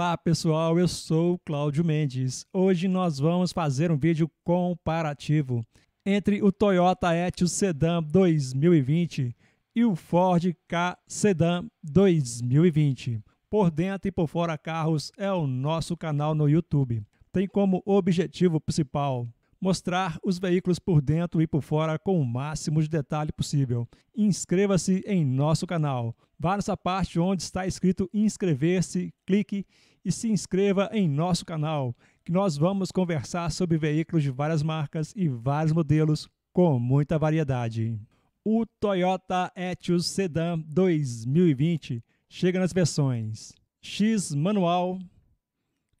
Olá pessoal, eu sou Cláudio Mendes. Hoje nós vamos fazer um vídeo comparativo entre o Toyota Etios Sedan 2020 e o Ford K Sedan 2020. Por dentro e por fora carros é o nosso canal no YouTube. Tem como objetivo principal mostrar os veículos por dentro e por fora com o máximo de detalhe possível. Inscreva-se em nosso canal. Vá nessa parte onde está escrito inscrever-se, clique e se inscreva em nosso canal, que nós vamos conversar sobre veículos de várias marcas e vários modelos com muita variedade. O Toyota Etios Sedan 2020 chega nas versões X manual,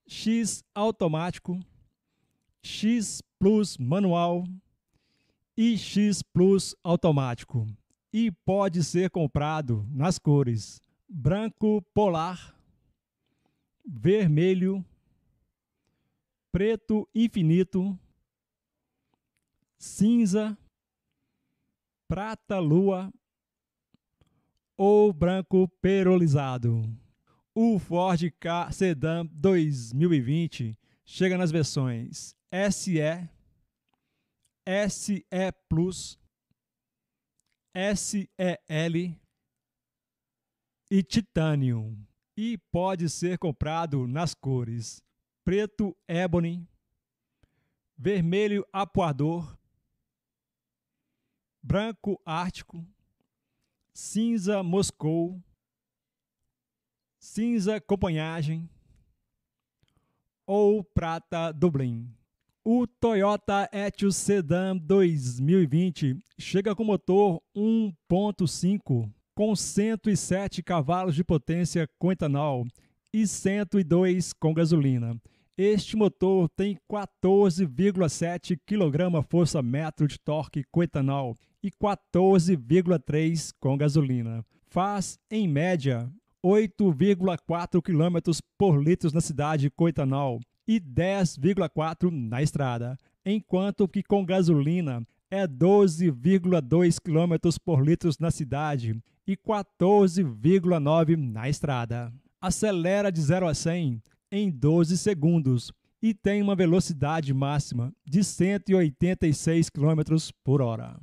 X automático, X Plus manual e X Plus automático e pode ser comprado nas cores branco polar, vermelho, preto infinito, cinza, prata lua ou branco perolizado. O Ford K Sedan 2020 chega nas versões SE, SE Plus, SEL e Titanium e pode ser comprado nas cores preto ebony, vermelho apoador, branco ártico, cinza moscou, cinza companhagem ou prata Dublin. O Toyota Etios Sedan 2020 chega com motor 1.5 com 107 cavalos de potência com etanol e 102 com gasolina. Este motor tem 14,7 kgfm de torque com etanol e 14,3 com gasolina. Faz, em média, 8,4 km por litro na cidade com etanol e 10,4 na estrada, enquanto que com gasolina é 12,2 km por litro na cidade e 14,9 na estrada. Acelera de 0 a 100 em 12 segundos e tem uma velocidade máxima de 186 km por hora.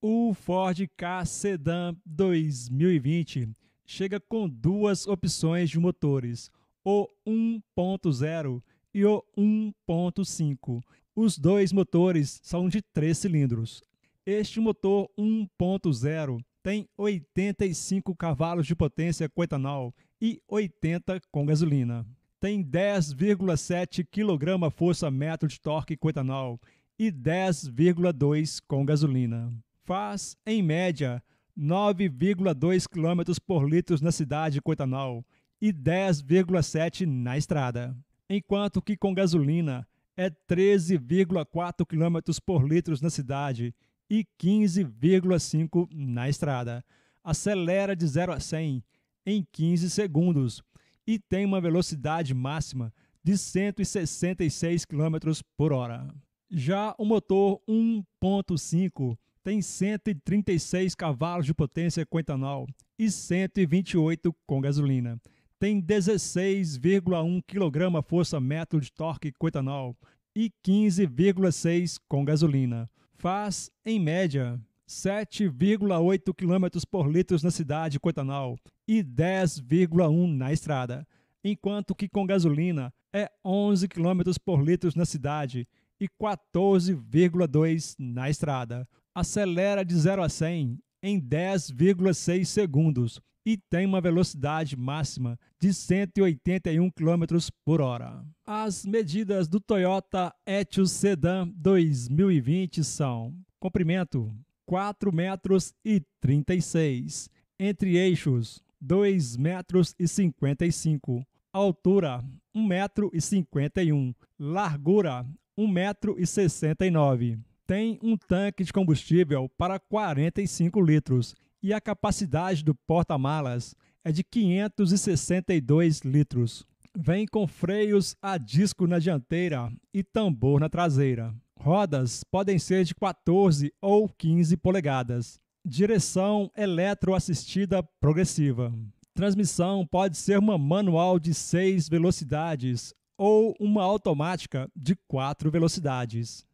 O Ford K Sedan 2020 chega com duas opções de motores, o 1.0 e o 1.5, os dois motores são de três cilindros. Este motor 1.0 tem 85 cavalos de potência com etanol e 80 com gasolina. Tem 10,7 kgfm de torque com etanol e 10,2 com gasolina. Faz, em média, 9,2 km por litro na cidade com etanol e 10,7 na estrada, enquanto que com gasolina é 13,4 km por litro na cidade e 15,5 na estrada. Acelera de 0 a 100 em 15 segundos e tem uma velocidade máxima de 166 km por hora. Já o motor 1.5 tem 136 cavalos de potência com etanol e 128 com gasolina tem 16,1 kg força-metro de torque com etanol e 15,6 com gasolina. Faz, em média, 7,8 km por litro na cidade com etanol e 10,1 na estrada, enquanto que com gasolina é 11 km por litro na cidade e 14,2 na estrada. Acelera de 0 a 100 em 10,6 segundos e tem uma velocidade máxima de 181 km por hora. As medidas do Toyota Etios Sedan 2020 são comprimento 4 metros e 36, entre eixos 2 metros e 55, altura 1 metro e 51, largura 1 metro e 69. Tem um tanque de combustível para 45 litros e a capacidade do porta-malas é de 562 litros. Vem com freios a disco na dianteira e tambor na traseira. Rodas podem ser de 14 ou 15 polegadas. Direção eletroassistida progressiva. Transmissão pode ser uma manual de 6 velocidades ou uma automática de 4 velocidades.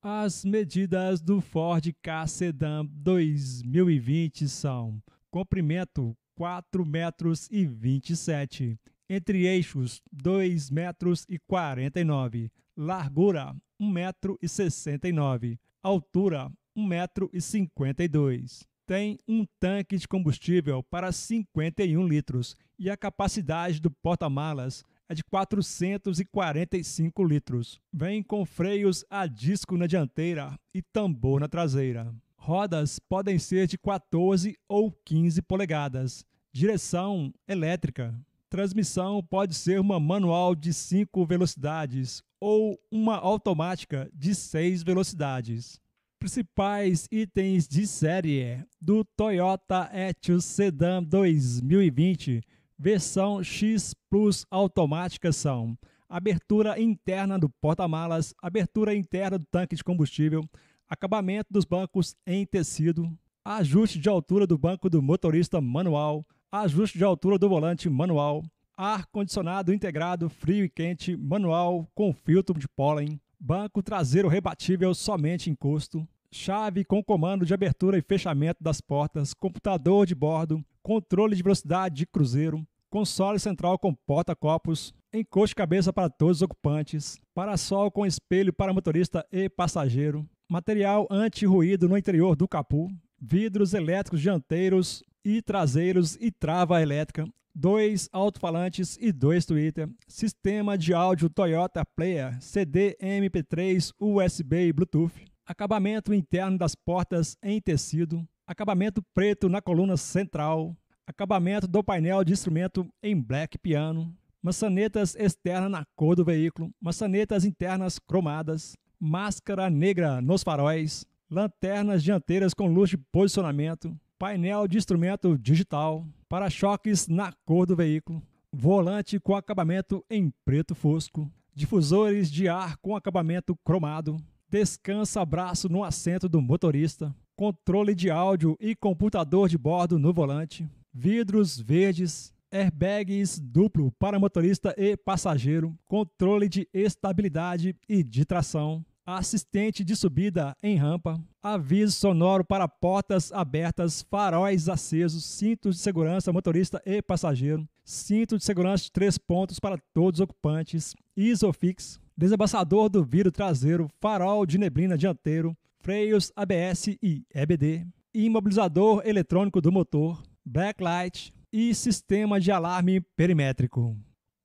As medidas do Ford K Sedan 2020 são comprimento 4 metros e 27, entre eixos 2 metros e 49, largura 1 metro e 69, altura 1 metro e 52. Tem um tanque de combustível para 51 litros e a capacidade do porta-malas é de 445 litros. Vem com freios a disco na dianteira e tambor na traseira. Rodas podem ser de 14 ou 15 polegadas. Direção elétrica. Transmissão pode ser uma manual de 5 velocidades ou uma automática de 6 velocidades. Principais itens de série é do Toyota Etios Sedan 2020 Versão X Plus automática são abertura interna do porta-malas, abertura interna do tanque de combustível, acabamento dos bancos em tecido, ajuste de altura do banco do motorista manual, ajuste de altura do volante manual, ar-condicionado integrado frio e quente manual com filtro de pólen, banco traseiro rebatível somente encosto, chave com comando de abertura e fechamento das portas, computador de bordo, controle de velocidade de cruzeiro, console central com porta-copos, encosto cabeça para todos os ocupantes, parasol com espelho para motorista e passageiro, material anti-ruído no interior do capu, vidros elétricos dianteiros e traseiros e trava elétrica, dois alto-falantes e dois Twitter, sistema de áudio Toyota Player, CD MP3, USB e Bluetooth, acabamento interno das portas em tecido, acabamento preto na coluna central, acabamento do painel de instrumento em black piano, maçanetas externas na cor do veículo, maçanetas internas cromadas, máscara negra nos faróis, lanternas dianteiras com luz de posicionamento, painel de instrumento digital, para-choques na cor do veículo, volante com acabamento em preto fosco, difusores de ar com acabamento cromado, descansa braço no assento do motorista, controle de áudio e computador de bordo no volante, vidros verdes, airbags duplo para motorista e passageiro, controle de estabilidade e de tração, assistente de subida em rampa, aviso sonoro para portas abertas, faróis acesos, cintos de segurança motorista e passageiro, cinto de segurança de três pontos para todos os ocupantes, Isofix, Desabaçador do vidro traseiro, farol de neblina dianteiro, freios ABS e EBD, imobilizador eletrônico do motor, backlight e sistema de alarme perimétrico.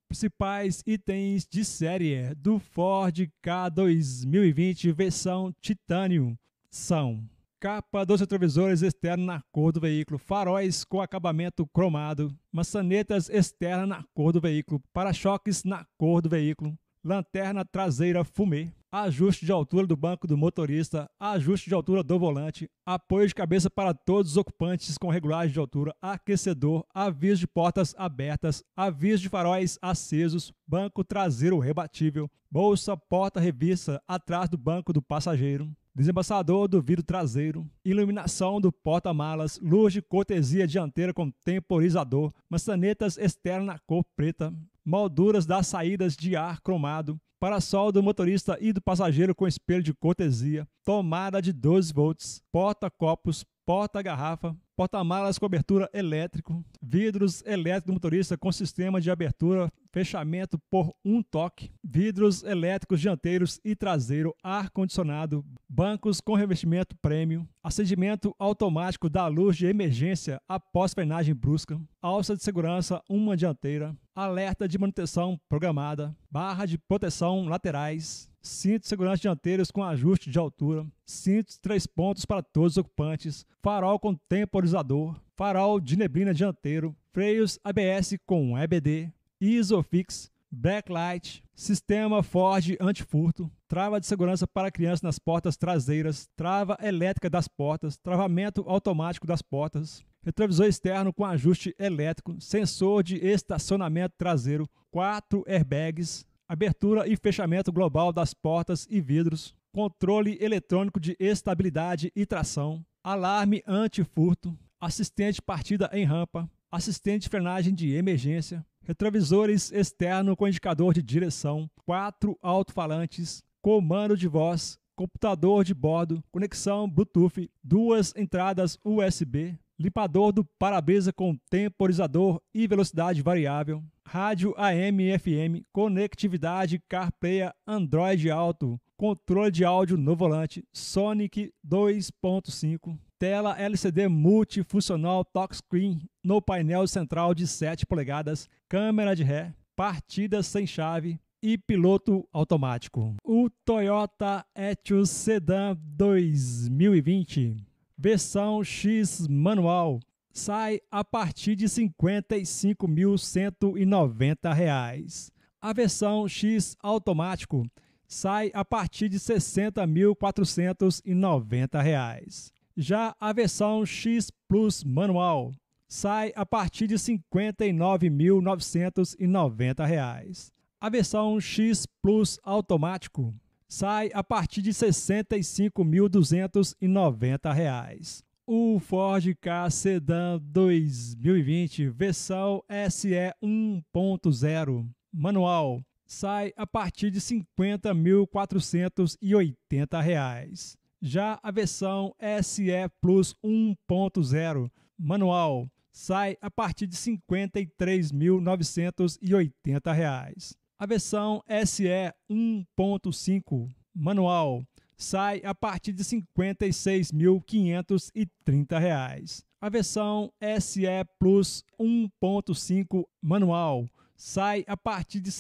Principais itens de série é do Ford K 2020 versão Titanium são capa dos retrovisores externa na cor do veículo, faróis com acabamento cromado, maçanetas externas na cor do veículo, para-choques na cor do veículo, lanterna traseira fumê, ajuste de altura do banco do motorista, ajuste de altura do volante, apoio de cabeça para todos os ocupantes com regulagem de altura, aquecedor, aviso de portas abertas, aviso de faróis acesos, banco traseiro rebatível, bolsa porta revista atrás do banco do passageiro. Desembaçador do vidro traseiro, iluminação do porta-malas, luz de cortesia dianteira com temporizador, maçanetas externas na cor preta, molduras das saídas de ar cromado, para-sol do motorista e do passageiro com espelho de cortesia, tomada de 12 volts, porta-copos, porta-garrafa, porta-malas cobertura elétrico, vidros elétricos do motorista com sistema de abertura fechamento por um toque, vidros elétricos dianteiros e traseiro, ar-condicionado, bancos com revestimento prêmio, acendimento automático da luz de emergência após frenagem brusca, alça de segurança uma dianteira, alerta de manutenção programada, barra de proteção laterais, cinto de segurança dianteiros com ajuste de altura, cintos três pontos para todos os ocupantes, farol com temporizador, farol de neblina dianteiro, freios ABS com EBD, Isofix, backlight, sistema Ford antifurto, trava de segurança para crianças nas portas traseiras, trava elétrica das portas, travamento automático das portas, retrovisor externo com ajuste elétrico, sensor de estacionamento traseiro, quatro airbags, abertura e fechamento global das portas e vidros, controle eletrônico de estabilidade e tração, alarme antifurto, assistente partida em rampa, assistente de frenagem de emergência, retrovisores externo com indicador de direção, quatro alto-falantes, comando de voz, computador de bordo, conexão Bluetooth, duas entradas USB, limpador do para-brisa com temporizador e velocidade variável, rádio AM e FM, conectividade CarPlay, Android Auto, controle de áudio no volante, Sonic 2.5, tela LCD multifuncional touchscreen no painel central de 7 polegadas, câmera de ré, partida sem chave e piloto automático. O Toyota Etios Sedan 2020, versão X manual, sai a partir de R$ 55.190. A versão X automático sai a partir de R$ 60.490. Já a versão X Plus manual sai a partir de R$ 59.990. A versão X Plus automático sai a partir de R$ 65.290. O Ford K Sedan 2020 versão SE 1.0 manual sai a partir de R$ 50.480. Já a versão SE Plus 1.0 manual sai a partir de R$ 53.980. A versão SE 1.5 manual sai a partir de R$ 56.530. A versão SE Plus 1.5 manual sai a partir de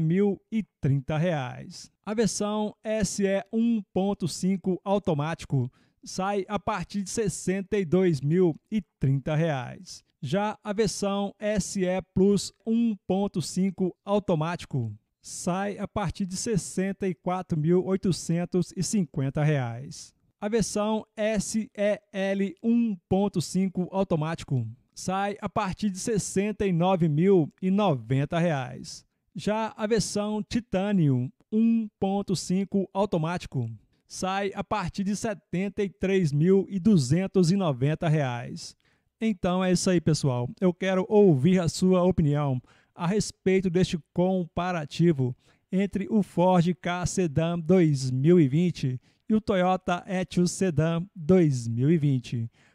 mil e 60.030. Reais. A versão SE 1.5 automático sai a partir de mil e 62.030. Reais. Já a versão SE Plus 1.5 automático sai a partir de R$ 64.850. Reais. A versão SEL 1.5 automático sai a partir de R$ 69.090. Já a versão Titanium 1.5 automático sai a partir de R$ 73.290. Então é isso aí, pessoal. Eu quero ouvir a sua opinião a respeito deste comparativo entre o Ford K Sedan 2020 e o Toyota Etios Sedan 2020.